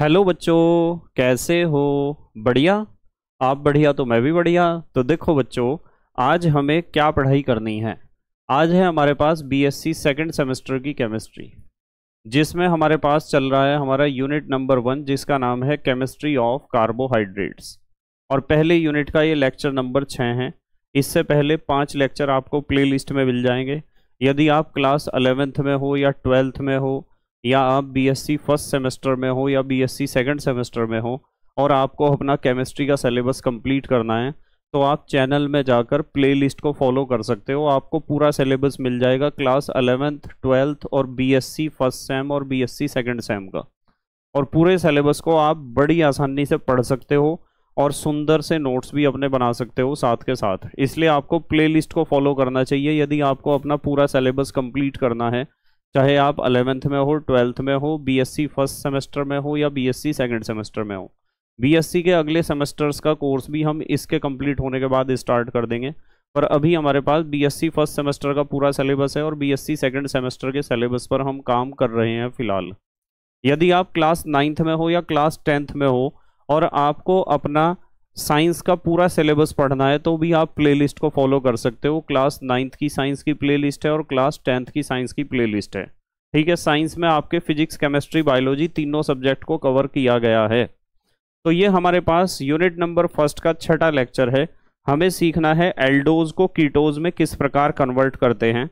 hello बच्चों कैसे हो बढ़िया आप बढ़िया तो मैं भी बढ़िया तो देखो बच्चों आज हमें क्या पढ़ाई करनी है आज है हमारे पास बीएससी सेकंड सेमेस्टर की केमिस्ट्री जिसमें हमारे पास चल रहा है हमारा यूनिट नंबर वन जिसका नाम है केमिस्ट्री ऑफ कार्बोहाइड्रेट्स और पहले यूनिट का ये लेक्चर नंबर छः है इससे पहले पाँच लेक्चर आपको प्ले में मिल जाएंगे यदि आप क्लास अलेवेंथ में हो या ट्वेल्थ में हो या आप बीएससी फर्स्ट सेमेस्टर में हो या बीएससी सेकंड सेमेस्टर में हो और आपको अपना केमिस्ट्री का सिलेबस कंप्लीट करना है तो आप चैनल में जाकर प्लेलिस्ट को फॉलो कर सकते हो आपको पूरा सिलेबस मिल जाएगा क्लास अलेवेंथ ट्वेल्थ और बीएससी फर्स्ट सेम और बीएससी सेकंड सेम का और पूरे सिलेबस को आप बड़ी आसानी से पढ़ सकते हो और सुंदर से नोट्स भी अपने बना सकते हो साथ के साथ इसलिए आपको प्लेलिस्ट को फॉलो करना चाहिए यदि आपको अपना पूरा सिलेबस कंप्लीट करना है चाहे आप अलेवेंथ में हो ट्वेल्थ में हो बीएससी फर्स्ट सेमेस्टर में हो या बीएससी सेकंड सेमेस्टर में हो बीएससी के अगले सेमेस्टर्स का कोर्स भी हम इसके कंप्लीट होने के बाद स्टार्ट कर देंगे पर अभी हमारे पास बीएससी फर्स्ट सेमेस्टर का पूरा सिलेबस है और बीएससी सेकंड सेमेस्टर के सिलेबस पर हम काम कर रहे हैं फिलहाल यदि आप क्लास नाइन्थ में हो या क्लास टेंथ में हो और आपको अपना साइंस का पूरा सिलेबस पढ़ना है तो भी आप प्लेलिस्ट को फॉलो कर सकते हो क्लास नाइन्थ की साइंस की प्लेलिस्ट है और क्लास टेंथ की साइंस की प्लेलिस्ट है ठीक है साइंस में आपके फिजिक्स केमिस्ट्री बायोलॉजी तीनों सब्जेक्ट को कवर किया गया है तो ये हमारे पास यूनिट नंबर फर्स्ट का छठा लेक्चर है हमें सीखना है एल्डोज को कीटोज में किस प्रकार कन्वर्ट करते हैं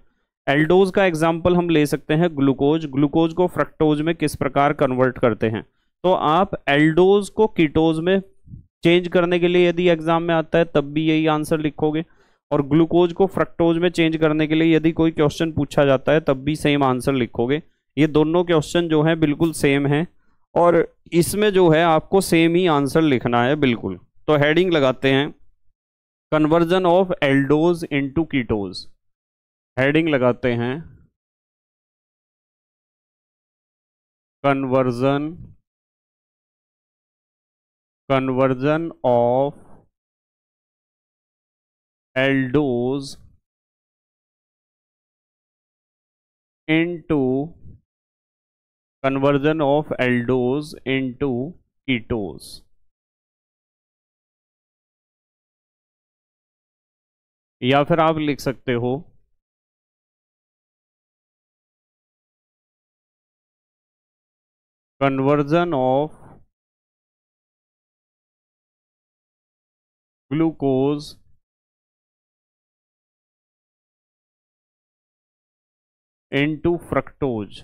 एल्डोज का एग्जाम्पल हम ले सकते हैं ग्लूकोज ग्लूकोज को फ्रक्टोज में किस प्रकार कन्वर्ट करते हैं तो आप एल्डोज को कीटोज में चेंज करने के लिए यदि एग्जाम में आता है तब भी यही आंसर लिखोगे और ग्लूकोज को फ्रक्टोज में चेंज करने के लिए यदि कोई क्वेश्चन पूछा जाता है तब भी सेम आंसर लिखोगे ये दोनों क्वेश्चन जो हैं बिल्कुल सेम हैं और इसमें जो है आपको सेम ही आंसर लिखना है बिल्कुल तो हेडिंग लगाते हैं conversion of aldose into ketose heading लगाते हैं conversion conversion of aldose into conversion of aldose into ketose या फिर आप लिख सकते हो conversion of glucose into fructose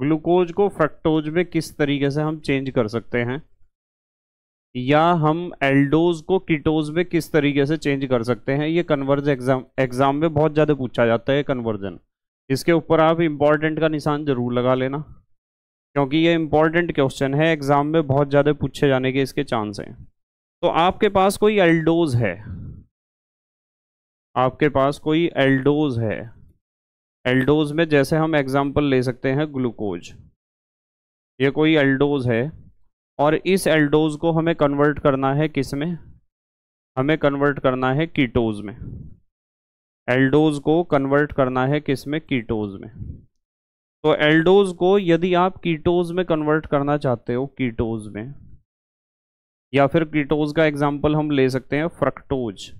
glucose को फ्रक्टोज में किस तरीके से हम चेंज कर सकते हैं या हम एल्डोज को कीटोज में किस तरीके से चेंज कर सकते हैं ये कन्वर्ज एग्जाम एग्जाम में बहुत ज़्यादा पूछा जाता है कन्वर्जन इसके ऊपर आप इंपॉर्टेंट का निशान जरूर लगा लेना क्योंकि ये इंपॉर्टेंट क्वेश्चन है एग्ज़ाम में बहुत ज़्यादा पूछे जाने के इसके चांस हैं तो आपके पास कोई एल्डोज है आपके पास कोई एल्डोज है एल्डोज में जैसे हम एग्जाम्पल ले सकते हैं ग्लूकोज ये कोई एल्डोज है और इस एल्डोज को हमें कन्वर्ट करना है किस में हमें कन्वर्ट करना है कीटोज में एल्डोज को कन्वर्ट करना है किस में कीटोज में तो एल्डोज को यदि आप कीटोज में कन्वर्ट करना चाहते हो कीटोज में या फिर कीटोज का एग्जाम्पल हम ले सकते हैं फ्रक्टोज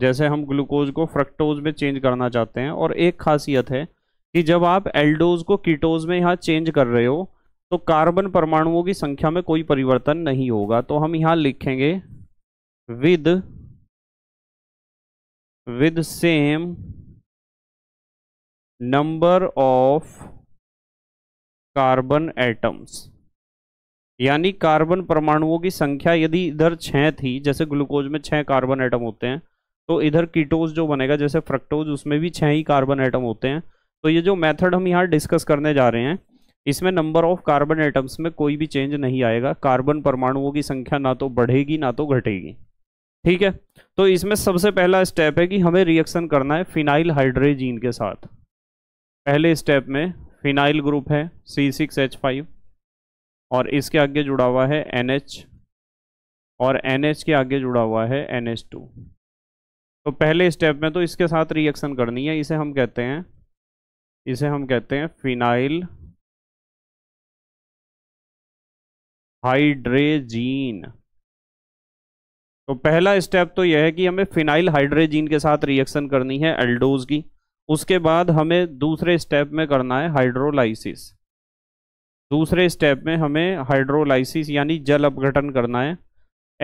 जैसे हम ग्लूकोज को फ्रक्टोज में चेंज करना चाहते हैं और एक खासियत है कि जब आप एल्डोज को कीटोज में यहाँ चेंज कर रहे हो तो कार्बन परमाणुओं की संख्या में कोई परिवर्तन नहीं होगा तो हम यहाँ लिखेंगे with with same number of carbon atoms यानी कार्बन परमाणुओं की संख्या यदि इधर छः थी जैसे ग्लूकोज में छः कार्बन एटम होते हैं तो इधर कीटोज जो बनेगा जैसे फ्रक्टोज उसमें भी छः ही कार्बन एटम होते हैं तो ये जो मेथड हम यहाँ डिस्कस करने जा रहे हैं इसमें नंबर ऑफ कार्बन एटम्स में कोई भी चेंज नहीं आएगा कार्बन परमाणुओं की संख्या ना तो बढ़ेगी ना तो घटेगी ठीक है तो इसमें सबसे पहला स्टेप है कि हमें रिएक्शन करना है फिनाइल हाइड्रोजीन के साथ पहले स्टेप में फिनाइल ग्रुप है सी सिक्स एच फाइव और इसके आगे जुड़ा हुआ है एन एच और एन एच के आगे जुड़ा हुआ है एन एच टू तो पहले स्टेप में तो इसके साथ रिएक्शन करनी है इसे हम कहते हैं इसे हम कहते हैं फिनाइल हाइड्रेजीन तो पहला स्टेप तो यह है कि हमें फिनाइल हाइड्रेजीन के साथ रिएक्शन करनी है एल्डोज की उसके बाद हमें दूसरे स्टेप में करना है हाइड्रोलाइसिस दूसरे स्टेप में हमें हाइड्रोलाइसिस यानी जल अपघटन करना है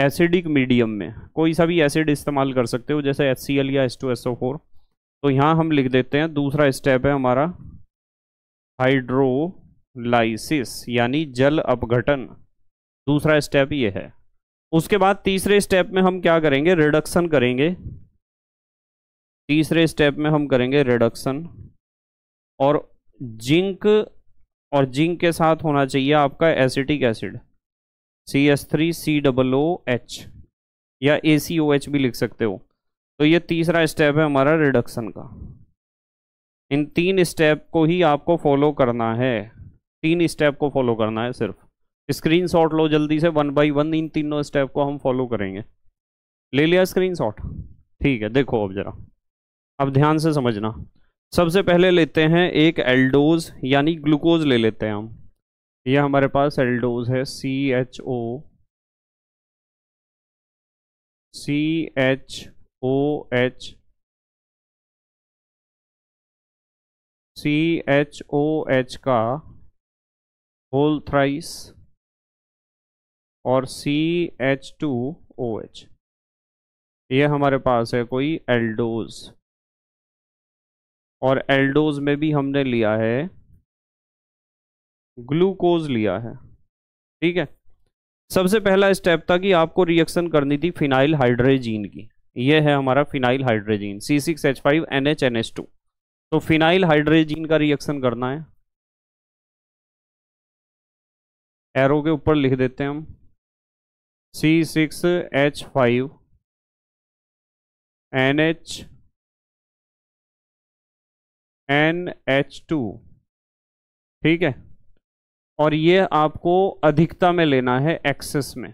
एसिडिक मीडियम में कोई सा भी एसिड इस्तेमाल कर सकते हो जैसे एच या एस टू तो यहाँ हम लिख देते हैं दूसरा स्टेप है हमारा हाइड्रोलाइसिस यानी जल अपघटन दूसरा स्टेप ये है उसके बाद तीसरे स्टेप में हम क्या करेंगे रिडक्शन करेंगे तीसरे स्टेप में हम करेंगे रिडक्शन और जिंक और जिंक के साथ होना चाहिए आपका acetic acid C S three C double O H या ए सी ओ एच भी लिख सकते हो तो ये तीसरा स्टेप है हमारा रिडक्शन का इन तीन स्टेप को ही आपको फॉलो करना है तीन स्टेप को फॉलो करना है सिर्फ स्क्रीन शॉट लो जल्दी से वन बाई वन इन तीनों स्टेप को हम फॉलो करेंगे ले लिया स्क्रीन शॉट ठीक है देखो अब जरा अब ध्यान से समझना सबसे पहले लेते हैं एक एल्डोज यानी ग्लूकोज ले लेते हैं हम यह हमारे पास एल्डोज है C H O C H O H C H O H का होल थ्राइस और C H two O H ये हमारे पास है कोई एल्डोज और एल्डोज में भी हमने लिया है ग्लूकोज लिया है ठीक है सबसे पहला स्टेप था कि आपको रिएक्शन करनी थी फिनाइल हाइड्रोजीन की यह है हमारा phenyl hydrazine C six H five N H N H two तो फिनाइल हाइड्रोजीन का रिएक्शन करना है एरो के ऊपर लिख देते हैं हम C six H five N H N H two ठीक है और ये आपको अधिकता में लेना है एक्सेस में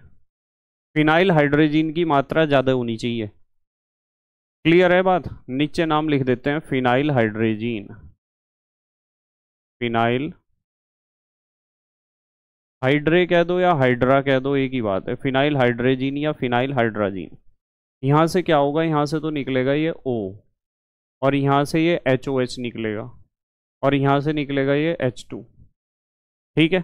फिनाइल हाइड्रोजन की मात्रा ज़्यादा होनी चाहिए क्लियर है बात नीचे नाम लिख देते हैं फिनाइल हाइड्रोजन फिनाइल हाइड्रे कह दो या हाइड्रा कह दो एक ही बात है फिनाइल हाइड्रोजन या फिनाइल हाइड्राजीन यहाँ से क्या होगा यहाँ से तो निकलेगा ये ओ और यहाँ से ये एच ओ एच निकलेगा और यहाँ से निकलेगा ये एच टू ठीक है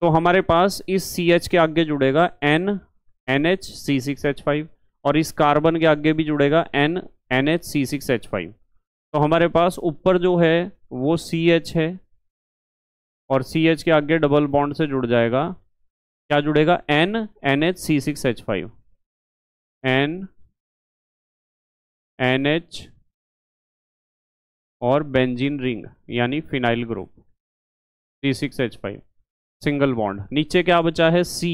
तो हमारे पास इस सी एच के आगे जुड़ेगा N N H C six H five और इस कार्बन के आगे भी जुड़ेगा N N H C six H five तो हमारे पास ऊपर जो है वो सी एच है और सी एच के आगे डबल बॉन्ड से जुड़ जाएगा क्या जुड़ेगा N N H C six H five N N H और बेंजीन रिंग यानी phenyl group C six H five single bond नीचे क्या बचा है सी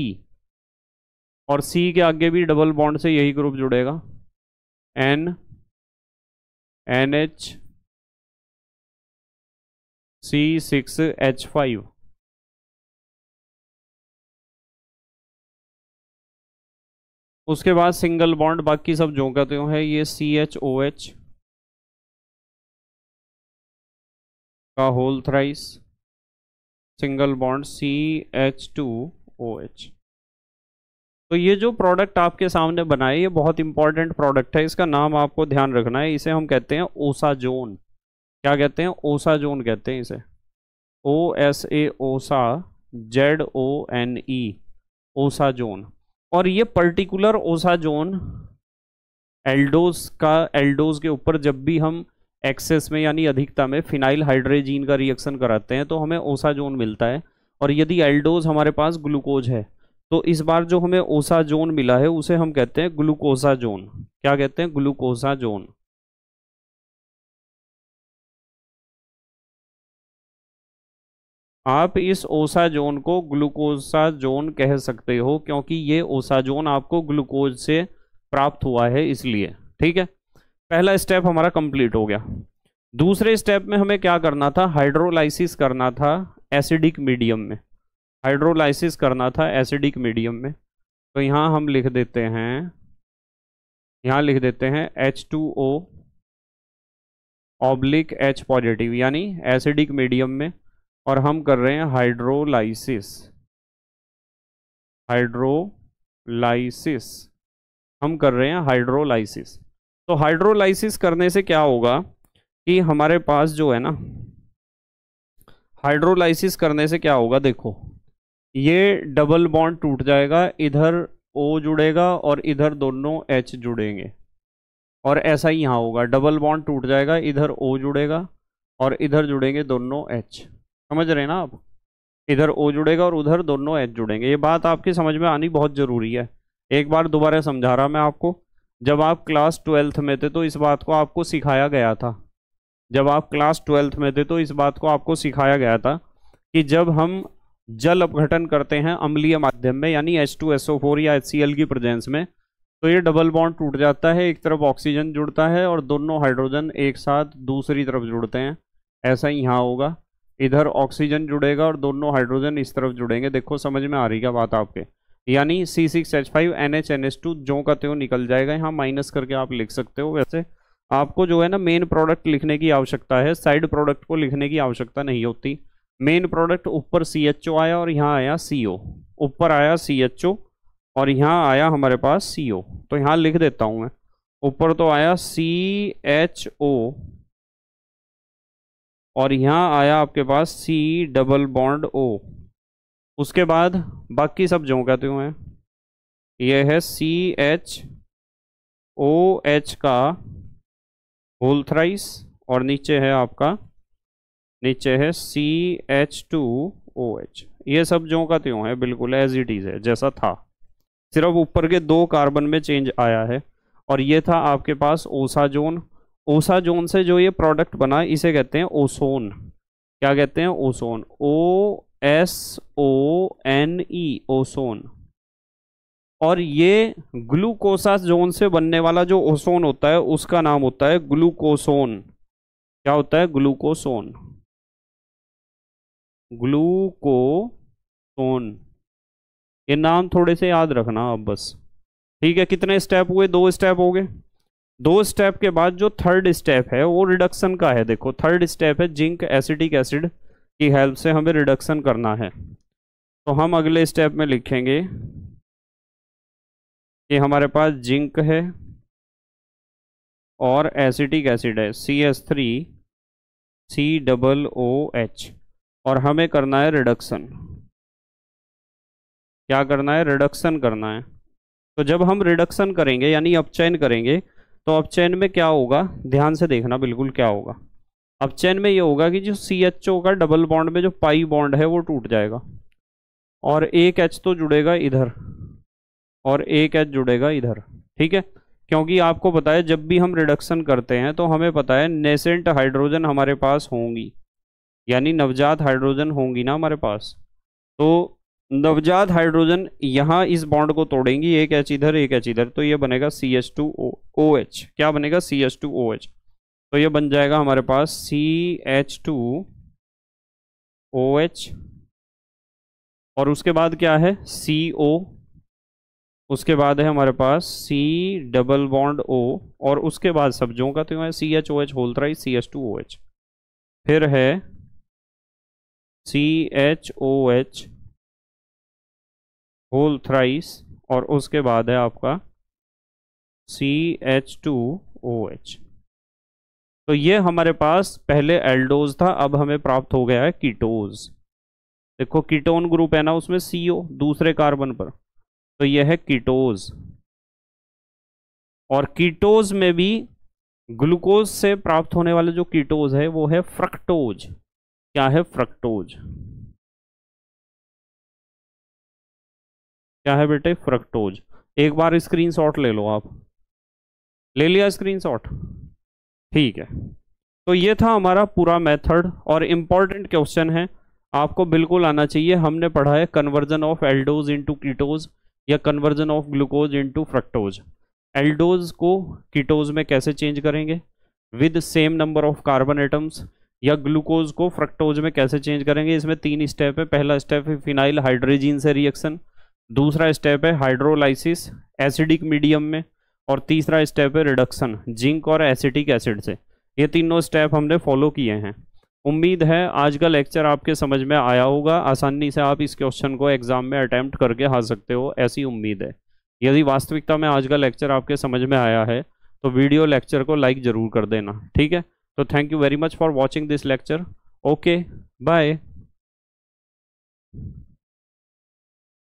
और सी के आगे भी डबल बॉन्ड से यही ग्रुप जुड़ेगा N N H C six H five उसके बाद सिंगल बॉन्ड बाकी सब जो कहते हैं ये सी एच ओ एच का whole thrice single bond C H two O H तो ये जो प्रोडक्ट आपके सामने बना है ये बहुत इंपॉर्टेंट प्रोडक्ट है इसका नाम आपको ध्यान रखना है इसे हम कहते हैं ओसाजोन क्या कहते हैं ओसाजोन कहते हैं इसे ओ एस ए ओसा Z O N E osazone और ये पर्टिकुलर ओसाजोन एल्डोज का एल्डोज के ऊपर जब भी हम एक्सेस में यानी अधिकता में फिनाइल हाइड्रेजीन का रिएक्शन कराते हैं तो हमें ओसाजोन मिलता है और यदि एल्डोज हमारे पास ग्लूकोज है तो इस बार जो हमें ओसाजोन मिला है उसे हम कहते हैं ग्लूकोसाजोन क्या कहते हैं ग्लूकोसाजोन आप इस ओसाजोन को ग्लूकोसाजोन कह सकते हो क्योंकि ये ओसाजोन आपको ग्लूकोज से प्राप्त हुआ है इसलिए ठीक है पहला स्टेप हमारा कंप्लीट हो गया दूसरे स्टेप में हमें क्या करना था हाइड्रोलाइसिस करना था एसिडिक मीडियम में हाइड्रोलाइसिस करना था एसिडिक मीडियम में तो यहाँ हम लिख देते हैं यहाँ लिख देते हैं H two O oblique H positive यानी एसिडिक मीडियम में और हम कर रहे हैं हाइड्रोलाइसिस हाइड्रोलाइसिस हम कर रहे हैं हाइड्रोलाइसिस तो हाइड्रोलाइसिस करने से क्या होगा कि हमारे पास जो है ना हाइड्रोलाइसिस करने से क्या होगा देखो ये डबल बॉन्ड टूट जाएगा इधर ओ जुड़ेगा और इधर दोनों एच जुड़ेंगे और ऐसा ही यहाँ होगा डबल बॉन्ड टूट जाएगा इधर ओ जुड़ेगा और इधर जुड़ेंगे दोनों एच समझ रहे हैं ना आप इधर ओ जुड़ेगा और उधर दोनों एच जुड़ेंगे ये बात आपकी समझ में आनी बहुत ज़रूरी है एक बार दोबारा समझा रहा मैं आपको जब आप क्लास ट्वेल्थ में थे तो इस बात को आपको सिखाया गया था जब आप क्लास ट्वेल्थ में थे तो इस बात को आपको सिखाया गया था कि जब हम जल अपघटन करते हैं अम्लीय माध्यम में यानी H two S O four या एच सी एल की प्रेजेंस में तो ये डबल बॉन्ड टूट जाता है एक तरफ ऑक्सीजन जुड़ता है और दोनों हाइड्रोजन एक साथ दूसरी तरफ जुड़ते हैं ऐसा ही यहाँ होगा इधर ऑक्सीजन जुड़ेगा और दोनों हाइड्रोजन इस तरफ जुड़ेंगे देखो समझ में आ रही क्या बात आपके यानी C six H five N H N H two जो का त्यों निकल जाएगा यहाँ माइनस करके आप लिख सकते हो वैसे आपको जो है ना मेन प्रोडक्ट लिखने की आवश्यकता है साइड प्रोडक्ट को लिखने की आवश्यकता नहीं होती मेन प्रोडक्ट ऊपर सी एच ओ आया और यहाँ आया सी ओ ऊपर आया सी एच ओ और यहाँ आया हमारे पास सी ओ तो यहाँ लिख देता हूँ मैं ऊपर तो आया सी एच ओ और यहाँ आया आपके पास सी डबल बॉन्ड ओ उसके बाद बाकी सब जो का त्यों हैं ये है सी एच ओ एच का होल थ्राइस और नीचे है आपका नीचे है C H two O H ये सब जो का त्यों है बिल्कुल एज इट इज़ है जैसा था सिर्फ ऊपर के दो कार्बन में चेंज आया है और ये था आपके पास ओसा जोन ओसा जोन से जो ये प्रोडक्ट बना इसे कहते हैं ओसोन क्या कहते हैं ओसोन ओ एस ओ एन ई ओसोन और ये ग्लूकोसा जोन से बनने वाला जो ओसोन होता है उसका नाम होता है ग्लूकोसोन क्या होता है ग्लूकोसोन ग्लूकोसोन ये नाम थोड़े से याद रखना अब बस ठीक है कितने स्टेप हुए दो स्टेप हो गए दो स्टेप के बाद जो थर्ड स्टेप है वो रिडक्शन का है देखो थर्ड स्टेप है जिंक एसिडिक एसिड acid, की हेल्प से हमें रिडक्शन करना है तो हम अगले स्टेप में लिखेंगे कि हमारे पास जिंक है और एसिटिक एसिड है C S three C double O H और हमें करना है रिडक्शन क्या करना है रिडक्शन करना है तो जब हम रिडक्शन करेंगे यानी अपचैन करेंगे तो अपचैन में क्या होगा ध्यान से देखना बिल्कुल क्या होगा अब चैन में ये होगा कि जो सी एच ओ का डबल बॉन्ड में जो पाई बॉन्ड है वो टूट जाएगा और एक एच तो जुड़ेगा इधर और एक एच जुड़ेगा इधर ठीक है क्योंकि आपको पता है जब भी हम रिडक्शन करते हैं तो हमें पता है नेसेंट हाइड्रोजन हमारे पास होंगी यानी नवजात हाइड्रोजन होंगी ना हमारे पास तो नवजात हाइड्रोजन यहाँ इस बॉन्ड को तोड़ेंगी एक एच इधर एक एच इधर तो ये बनेगा C H two O H क्या बनेगा C H two O H तो ये बन जाएगा हमारे पास C H two O H और उसके बाद क्या है सी ओ उसके बाद है हमारे पास सी डबल बॉन्ड ओ और उसके बाद सब्जों का तो है C H O H whole thrice C H two O H फिर है C H O H whole thrice और उसके बाद है आपका C H two O H तो ये हमारे पास पहले एल्डोज था अब हमें प्राप्त हो गया है कीटोज देखो कीटोन ग्रुप है ना उसमें सीओ दूसरे कार्बन पर तो यह है कीटोज और कीटोज में भी ग्लूकोज से प्राप्त होने वाले जो कीटोज है वो है फ्रक्टोज क्या है फ्रक्टोज क्या है बेटे फ्रक्टोज एक बार स्क्रीनशॉट ले लो आप ले लिया स्क्रीनशॉट ठीक है तो ये था हमारा पूरा मेथड और इम्पॉर्टेंट क्वेश्चन है आपको बिल्कुल आना चाहिए हमने पढ़ा है conversion of aldose into ketose या conversion of glucose into fructose aldose को कीटोज में कैसे चेंज करेंगे with same number of carbon atoms या ग्लूकोज को फ्रक्टोज में कैसे चेंज करेंगे इसमें तीन स्टेप है पहला स्टेप है फिनाइल हाइड्रोजीन से रिएक्शन दूसरा स्टेप है हाइड्रोलाइसिस एसिडिक मीडियम में और तीसरा स्टेप है रिडक्शन जिंक और एसिटिक एसिड से ये तीनों स्टेप हमने फॉलो किए हैं उम्मीद है आज का लेक्चर आपके समझ में आया होगा आसानी से आप इस क्वेश्चन को एग्जाम में अटैम्प्ट करके हार सकते हो ऐसी उम्मीद है यदि वास्तविकता में आज का लेक्चर आपके समझ में आया है तो वीडियो लेक्चर को लाइक ज़रूर कर देना ठीक है तो thank you very much for watching this lecture okay bye